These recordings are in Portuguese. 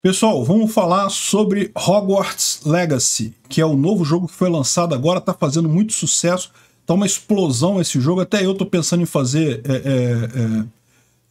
Pessoal, vamos falar sobre Hogwarts Legacy, que é o novo jogo que foi lançado agora, está fazendo muito sucesso, tá uma explosão esse jogo, até eu estou pensando em fazer é, é, é,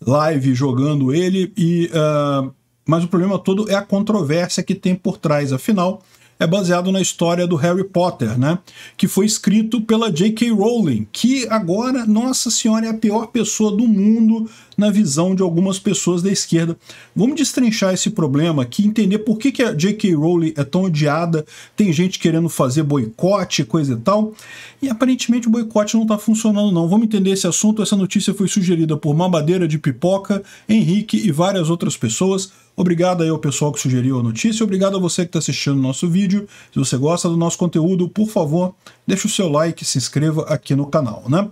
live jogando ele, e, uh, mas o problema todo é a controvérsia que tem por trás, afinal, é baseado na história do Harry Potter, né? Que foi escrito pela J.K. Rowling, que agora, nossa senhora, é a pior pessoa do mundo na visão de algumas pessoas da esquerda. Vamos destrinchar esse problema aqui, entender por que, que a J.K. Rowling é tão odiada, tem gente querendo fazer boicote, coisa e tal, e aparentemente o boicote não está funcionando não. Vamos entender esse assunto, essa notícia foi sugerida por Mamadeira de Pipoca, Henrique e várias outras pessoas. Obrigado aí ao pessoal que sugeriu a notícia, obrigado a você que está assistindo o nosso vídeo. Se você gosta do nosso conteúdo, por favor, deixe o seu like e se inscreva aqui no canal, né?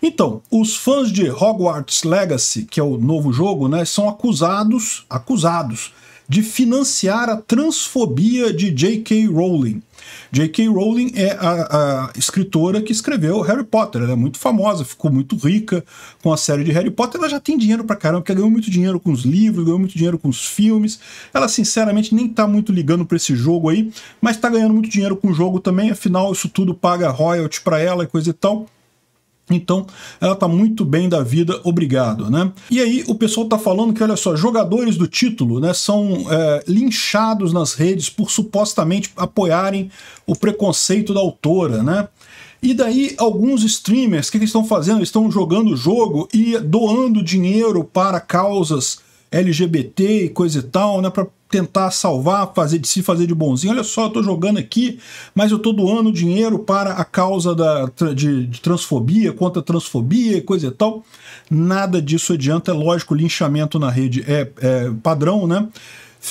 Então, os fãs de Hogwarts Legacy, que é o novo jogo, né, são acusados, acusados de financiar a transfobia de J.K. Rowling. J.K. Rowling é a, a, escritora que escreveu Harry Potter. Ela é muito famosa, ficou muito rica com a série de Harry Potter. Ela já tem dinheiro pra caramba, porque ela ganhou muito dinheiro com os livros, ganhou muito dinheiro com os filmes. Ela, sinceramente, nem tá muito ligando pra esse jogo aí, mas tá ganhando muito dinheiro com o jogo também. Afinal, isso tudo paga royalty pra ela e coisa e tal. Então, ela está muito bem da vida, obrigado, né? E aí o pessoal está falando que, olha só, jogadores do título, né, são é, linchados nas redes por supostamente apoiarem o preconceito da autora, né? E daí alguns streamers, o que, que eles estão fazendo? Eles estão jogando o jogo e doando dinheiro para causas LGBT e coisa e tal, né? Pra tentar salvar, fazer de si, fazer de bonzinho. Olha só, eu tô jogando aqui, mas eu tô doando dinheiro para a causa da, de, de transfobia, contra a transfobia e coisa e tal. Nada disso adianta, é lógico, linchamento na rede é, é padrão, né?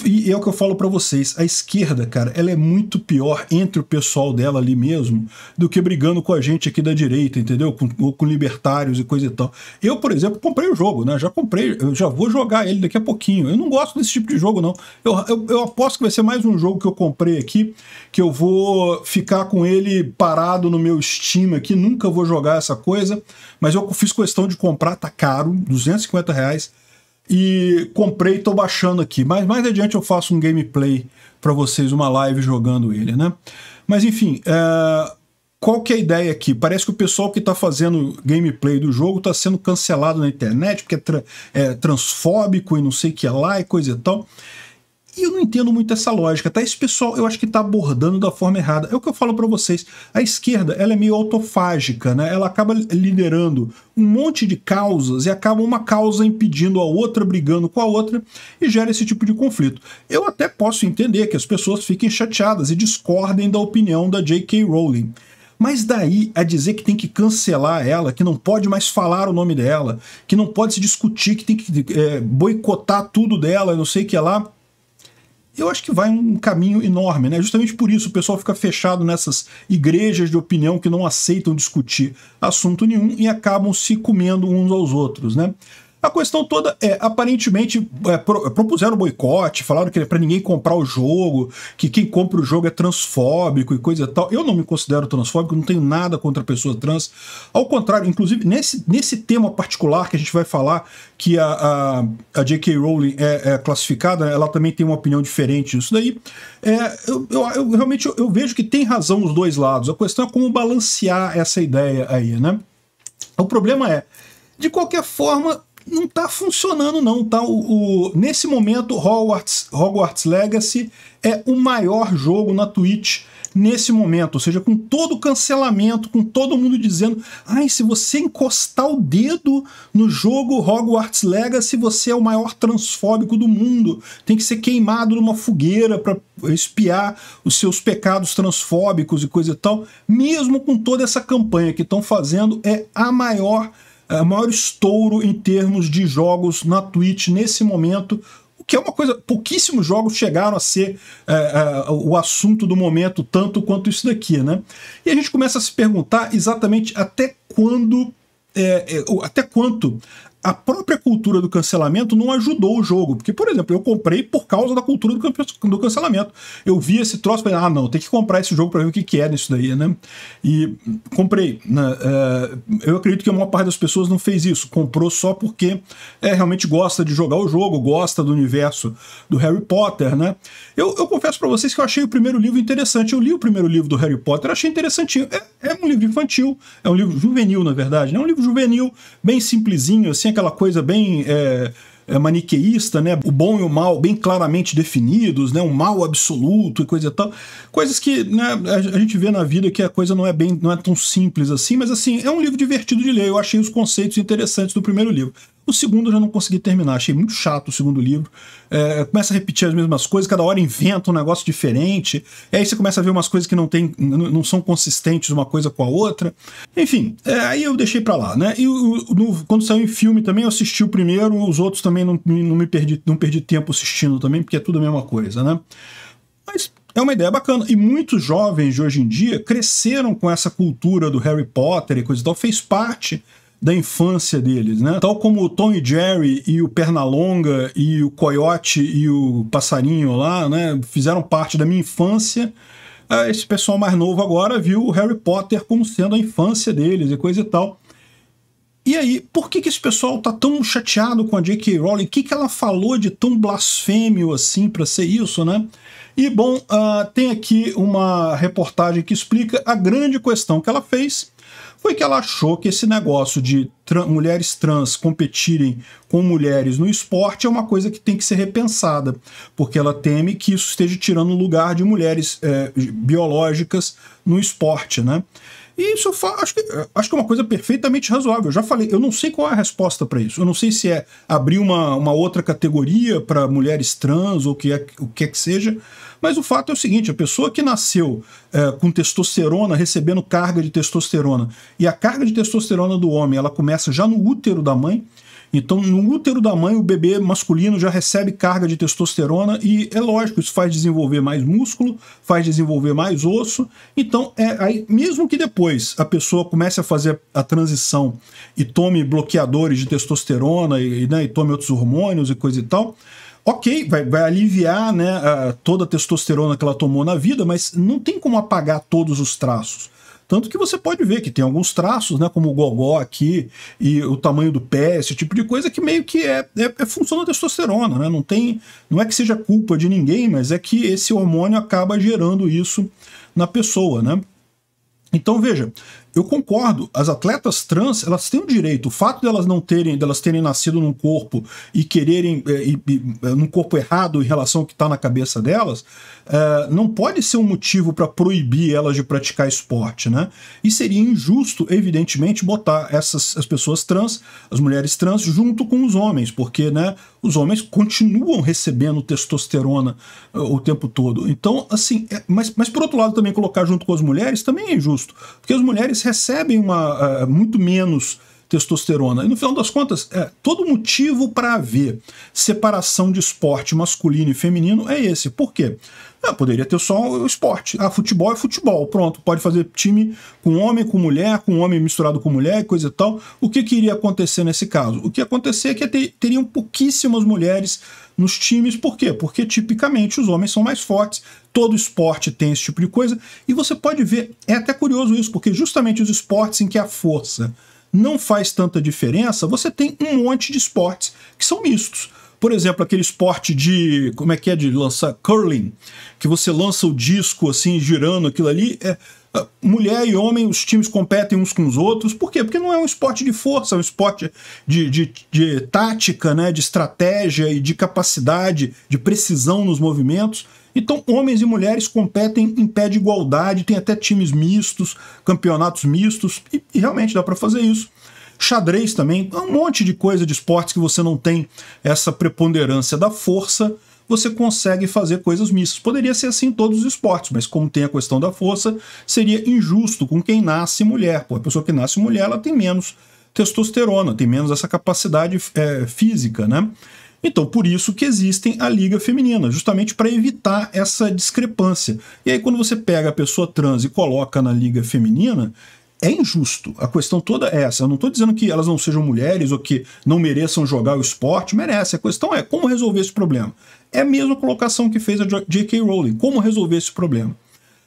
E é o que eu falo para vocês, a esquerda, cara, ela é muito pior entre o pessoal dela ali mesmo do que brigando com a gente aqui da direita, entendeu? Com, com libertários e coisa e tal. Eu, por exemplo, comprei o jogo, né? Já comprei, eu já vou jogar ele daqui a pouquinho. Eu não gosto desse tipo de jogo, não. Eu, eu, eu aposto que vai ser mais um jogo que eu comprei aqui, que eu vou ficar com ele parado no meu Steam aqui, nunca vou jogar essa coisa, mas eu fiz questão de comprar, tá caro, 250 reais e comprei e tô baixando aqui. Mas mais adiante eu faço um gameplay para vocês, uma live jogando ele, né? Mas enfim, é... qual que é a ideia aqui? Parece que o pessoal que está fazendo gameplay do jogo está sendo cancelado na internet, porque é, tra... é transfóbico e não sei o que é lá e coisa e tal. E eu não entendo muito essa lógica, tá? Esse pessoal eu acho que tá abordando da forma errada. É o que eu falo para vocês. A esquerda, ela é meio autofágica, né? Ela acaba liderando um monte de causas e acaba uma causa impedindo a outra, brigando com a outra e gera esse tipo de conflito. Eu até posso entender que as pessoas fiquem chateadas e discordem da opinião da J.K. Rowling. Mas daí a dizer que tem que cancelar ela, que não pode mais falar o nome dela, que não pode se discutir, que tem que é, boicotar tudo dela, não sei o que lá eu acho que vai um caminho enorme, né? Justamente por isso o pessoal fica fechado nessas igrejas de opinião que não aceitam discutir assunto nenhum e acabam se comendo uns aos outros, né? A questão toda é, aparentemente, é, pro, propuseram boicote, falaram que é para ninguém comprar o jogo, que quem compra o jogo é transfóbico e coisa e tal. Eu não me considero transfóbico, não tenho nada contra pessoas trans. Ao contrário, inclusive, nesse, nesse tema particular que a gente vai falar, que a, a, a J.K. Rowling é, é, classificada, ela também tem uma opinião diferente disso daí. É, eu, eu, eu realmente eu, eu vejo que tem razão os dois lados. A questão é como balancear essa ideia aí, né? O problema é, de qualquer forma, não tá funcionando não, tá? O, o, nesse momento, Hogwarts, Hogwarts Legacy é o maior jogo na Twitch nesse momento, ou seja, com todo o cancelamento, com todo mundo dizendo, ai, se você encostar o dedo no jogo Hogwarts Legacy, você é o maior transfóbico do mundo, tem que ser queimado numa fogueira para espiar os seus pecados transfóbicos e coisa e tal, mesmo com toda essa campanha que estão fazendo, é a maior é, maior estouro em termos de jogos na Twitch nesse momento, o que é uma coisa. Pouquíssimos jogos chegaram a ser é, é, o assunto do momento, tanto quanto isso daqui, né? E a gente começa a se perguntar exatamente até quando. É, é, até quanto a própria cultura do cancelamento não ajudou o jogo. Porque, por exemplo, eu comprei por causa da cultura do, cancelamento. Eu vi esse troço e ah, não, tem que comprar esse jogo para ver o que, que é nisso daí, né? E comprei. Né? É, eu acredito que a maior parte das pessoas não fez isso. Comprou só porque é, realmente gosta de jogar o jogo, gosta do universo do Harry Potter, né? Eu, eu confesso para vocês que eu achei o primeiro livro interessante. Eu li o primeiro livro do Harry Potter, achei interessantinho. É, é um livro infantil, é um livro juvenil, na verdade, né? É um livro juvenil, bem simplesinho, assim, assim aquela coisa bem é, é, maniqueísta, né? O bom e o mal bem claramente definidos, né? O mal absoluto e coisa e tal. Coisas que né, a gente vê na vida que a coisa não é bem, não é tão simples assim, mas assim, é um livro divertido de ler. Eu achei os conceitos interessantes do primeiro livro. O segundo eu já não consegui terminar, achei muito chato o segundo livro. É, começa a repetir as mesmas coisas, cada hora inventa um negócio diferente. E aí você começa a ver umas coisas que não, tem, não são consistentes uma coisa com a outra. Enfim, é, aí eu deixei pra lá, né? E no, quando saiu em filme também, eu assisti o primeiro, os outros também não, não me perdi, não perdi tempo assistindo também, porque é tudo a mesma coisa, né? Mas é uma ideia bacana. E muitos jovens de hoje em dia cresceram com essa cultura do Harry Potter e coisa e tal, fez parte da infância deles, né? Tal como o Tom e Jerry e o Pernalonga e o Coyote e o Passarinho lá, né? Fizeram parte da minha infância. Ah, esse pessoal mais novo agora viu o Harry Potter como sendo a infância deles e coisa e tal. E aí, por que, que esse pessoal tá tão chateado com a J.K. Rowling? O que, que ela falou de tão blasfêmio assim para ser isso, né? E bom, uh, tem aqui uma reportagem que explica a grande questão que ela fez foi que ela achou que esse negócio de mulheres trans competirem com mulheres no esporte é uma coisa que tem que ser repensada, porque ela teme que isso esteja tirando lugar de mulheres é, biológicas no esporte, né? E isso acho que, acho que é uma coisa perfeitamente razoável. Eu já falei, eu não sei qual é a resposta para isso. Eu não sei se é abrir uma, uma outra categoria para mulheres trans ou que é, o que é que seja. Mas o fato é o seguinte: a pessoa que nasceu é, com testosterona, recebendo carga de testosterona, e a carga de testosterona do homem ela começa já no útero da mãe, então, no útero da mãe, o bebê masculino já recebe carga de testosterona e é lógico, isso faz desenvolver mais músculo, faz desenvolver mais osso. Então, é aí, mesmo que depois a pessoa comece a fazer a transição e tome bloqueadores de testosterona e, né, e tome outros hormônios e coisa e tal, ok, vai, vai aliviar né, a, toda a testosterona que ela tomou na vida, mas não tem como apagar todos os traços. Tanto que você pode ver que tem alguns traços, né, como o gogó aqui e o tamanho do pé, esse tipo de coisa que meio que é, é, é função da testosterona, né? Não tem, não é que seja culpa de ninguém, mas é que esse hormônio acaba gerando isso na pessoa, né? Então veja, eu concordo, as atletas trans, elas têm um direito. O fato delas de não terem, delas de terem nascido num corpo e quererem eh, e, e, eh, num corpo errado em relação ao que está na cabeça delas, eh, não pode ser um motivo para proibir elas de praticar esporte, né? E seria injusto, evidentemente, botar essas as pessoas trans, as mulheres trans, junto com os homens, porque, né? Os homens continuam recebendo testosterona uh, o tempo todo. Então, assim, é, mas, mas por outro lado, também colocar junto com as mulheres também é injusto, porque as mulheres eles recebem uma, uh, muito menos testosterona. E no final das contas, é, todo motivo para haver separação de esporte masculino e feminino é esse. Por quê? Ah, poderia ter só o esporte. Ah, futebol é futebol, pronto. Pode fazer time com homem, com mulher, com homem misturado com mulher, coisa e tal. O que, que iria acontecer nesse caso? O que ia acontecer é que ter, teriam pouquíssimas mulheres nos times. Por quê? Porque tipicamente os homens são mais fortes, todo esporte tem esse tipo de coisa. E você pode ver, é até curioso isso, porque justamente os esportes em que a força não faz tanta diferença, você tem um monte de esportes que são mistos. Por exemplo, aquele esporte de. Como é que é de lançar? Curling, que você lança o disco assim, girando aquilo ali. É, é, mulher e homem, os times competem uns com os outros. Por quê? Porque não é um esporte de força, é um esporte de, de, de tática, né, de estratégia e de capacidade, de precisão nos movimentos. Então, homens e mulheres competem em pé de igualdade, tem até times mistos, campeonatos mistos, e, e realmente dá para fazer isso. Xadrez também, é um monte de coisa de esportes que você não tem essa preponderância da força, você consegue fazer coisas mistas. Poderia ser assim em todos os esportes, mas como tem a questão da força, seria injusto com quem nasce mulher. Pô, a pessoa que nasce mulher, ela tem menos testosterona, tem menos essa capacidade é, física, né? Então, por isso que existem a liga feminina, justamente para evitar essa discrepância. E aí, quando você pega a pessoa trans e coloca na liga feminina, é injusto. A questão toda é essa. Eu não estou dizendo que elas não sejam mulheres ou que não mereçam jogar o esporte, merece. A questão é como resolver esse problema. É a mesma colocação que fez a J.K. Rowling. Como resolver esse problema?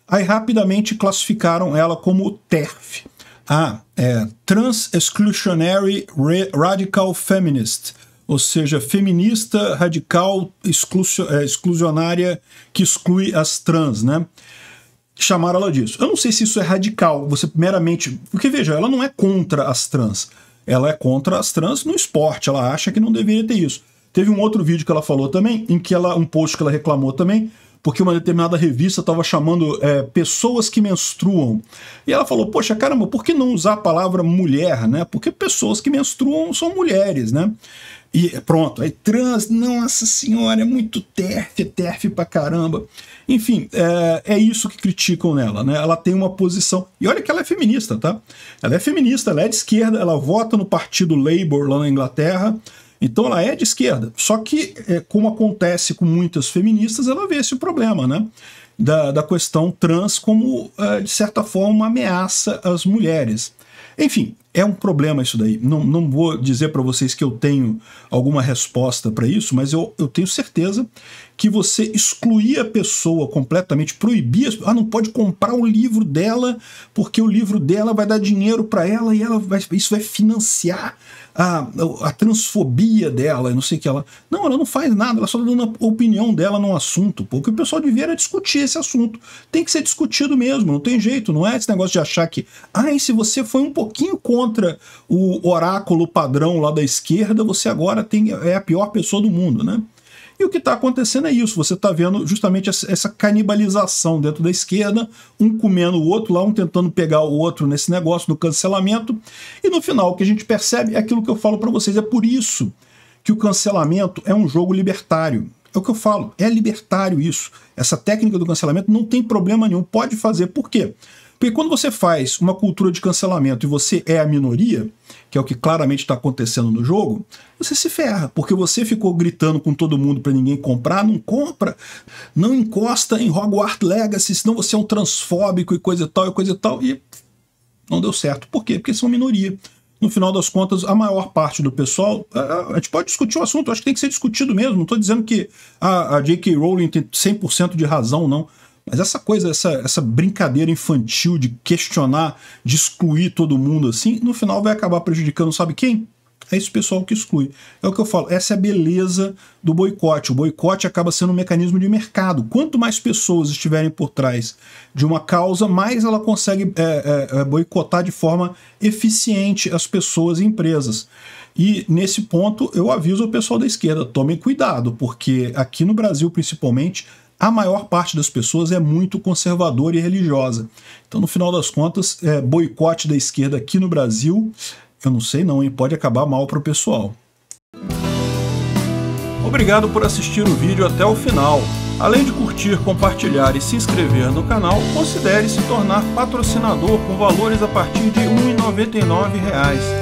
Aí rapidamente classificaram ela como TERF. Ah, é Trans Exclusionary Radical Feminist ou seja, feminista, radical, é, exclusionária, que exclui as trans, né? Chamaram ela disso. Eu não sei se isso é radical, você meramente. Porque veja, ela não é contra as trans. Ela é contra as trans no esporte, ela acha que não deveria ter isso. Teve um outro vídeo que ela falou também, em que ela. um post que ela reclamou também, porque uma determinada revista estava chamando é, pessoas que menstruam. E ela falou: Poxa, caramba, por que não usar a palavra mulher, né? Porque pessoas que menstruam são mulheres, né? E pronto, aí trans, nossa senhora, é muito terf, é terf pra caramba. Enfim, é, é isso que criticam nela, né? Ela tem uma posição. E olha que ela é feminista, tá? Ela é feminista, ela é de esquerda, ela vota no partido Labour lá na Inglaterra. Então ela é de esquerda. Só que, é, como acontece com muitas feministas, ela vê esse problema, né? Da, da questão trans como, é, de certa forma, uma ameaça às mulheres. Enfim, é um problema isso daí. Não, não vou dizer para vocês que eu tenho alguma resposta para isso, mas eu, eu tenho certeza que você excluir a pessoa completamente, proibir, a, ah, não pode comprar o livro dela, porque o livro dela vai dar dinheiro para ela e ela vai, isso vai financiar a, a transfobia dela, não sei o que ela. Não, ela não faz nada, ela só tá dando a opinião dela num assunto. Pô. O que o pessoal devia era discutir esse assunto. Tem que ser discutido mesmo, não tem jeito, não é esse negócio de achar que, ah, e se você foi um pouquinho contra contra o oráculo padrão lá da esquerda, você agora tem, é a pior pessoa do mundo, né? E o que está acontecendo é isso, você está vendo justamente essa canibalização dentro da esquerda, um comendo o outro lá, um tentando pegar o outro nesse negócio do cancelamento, e no final o que a gente percebe é aquilo que eu falo para vocês, é por isso que o cancelamento é um jogo libertário. É o que eu falo, é libertário isso. Essa técnica do cancelamento não tem problema nenhum, pode fazer. Por quê? Porque quando você faz uma cultura de cancelamento e você é a minoria, que é o que claramente está acontecendo no jogo, você se ferra, porque você ficou gritando com todo mundo para ninguém comprar, não compra, não encosta em Hogwarts Legacy, senão você é um transfóbico e coisa e tal e coisa e tal, e não deu certo. Por quê? Porque são minoria. No final das contas, a maior parte do pessoal. A, a gente pode discutir o assunto, acho que tem que ser discutido mesmo. Não estou dizendo que ah, a, a J.K. Rowling tem 100% de razão, não. Mas essa coisa, essa, essa brincadeira infantil de questionar, de excluir todo mundo assim, no final vai acabar prejudicando, sabe quem? É esse pessoal que exclui. É o que eu falo, essa é a beleza do boicote. O boicote acaba sendo um mecanismo de mercado. Quanto mais pessoas estiverem por trás de uma causa, mais ela consegue é, é, é boicotar de forma eficiente as pessoas e empresas. E nesse ponto eu aviso o pessoal da esquerda, tomem cuidado, porque aqui no Brasil, principalmente, a maior parte das pessoas é muito conservadora e religiosa. Então, no final das contas, é, boicote da esquerda aqui no Brasil, eu não sei não, hein, pode acabar mal para o pessoal. Obrigado por assistir o vídeo até o final. Além de curtir, compartilhar e se inscrever no canal, considere se tornar patrocinador com valores a partir de R$ 1,99